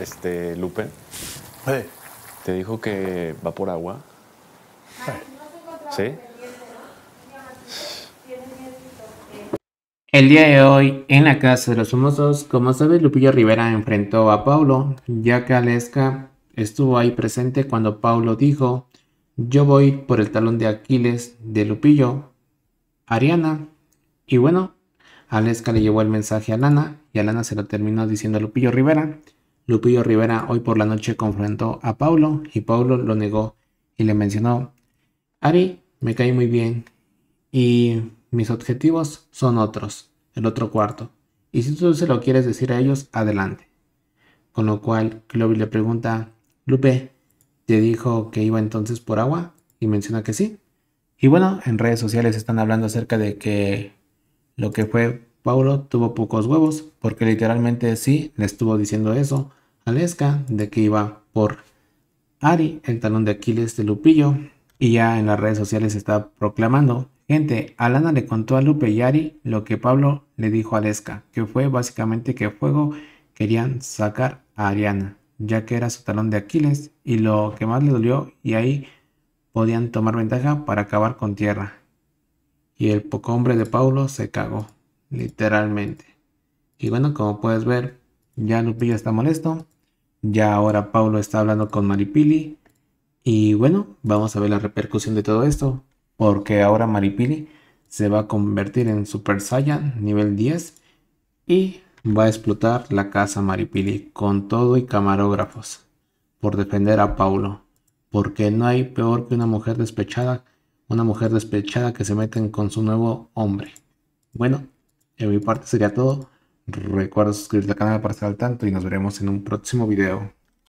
Este, Lupe. Te dijo que va por agua. ¿Sí? El día de hoy, en la casa de los famosos, como sabes, Lupillo Rivera enfrentó a Paulo, ya que Aleska estuvo ahí presente cuando Paulo dijo, yo voy por el talón de Aquiles de Lupillo, Ariana. Y bueno, Aleska le llevó el mensaje a Lana y a Lana se lo terminó diciendo a Lupillo Rivera. Lupillo Rivera hoy por la noche confrontó a Paulo y Paulo lo negó y le mencionó, Ari, me cae muy bien y mis objetivos son otros, el otro cuarto, y si tú se lo quieres decir a ellos, adelante. Con lo cual, Chloe le pregunta, Lupe, ¿te dijo que iba entonces por agua? Y menciona que sí. Y bueno, en redes sociales están hablando acerca de que lo que fue Paulo tuvo pocos huevos porque literalmente sí le estuvo diciendo eso a Leska de que iba por Ari, el talón de Aquiles de Lupillo. Y ya en las redes sociales está proclamando, gente, Alana le contó a Lupe y Ari lo que Pablo le dijo a Leska, que fue básicamente que fuego querían sacar a Ariana, ya que era su talón de Aquiles y lo que más le dolió y ahí podían tomar ventaja para acabar con tierra. Y el poco hombre de Paulo se cagó literalmente. Y bueno, como puedes ver, ya Lupilla está molesto. Ya ahora Paulo está hablando con Maripili. Y bueno, vamos a ver la repercusión de todo esto. Porque ahora Maripili se va a convertir en Super Saiyan nivel 10. Y va a explotar la casa Maripili con todo y camarógrafos. Por defender a Paulo. Porque no hay peor que una mujer despechada. Una mujer despechada que se meten con su nuevo hombre. Bueno, en mi parte sería todo. Recuerda suscribirte al canal para estar al tanto y nos veremos en un próximo video.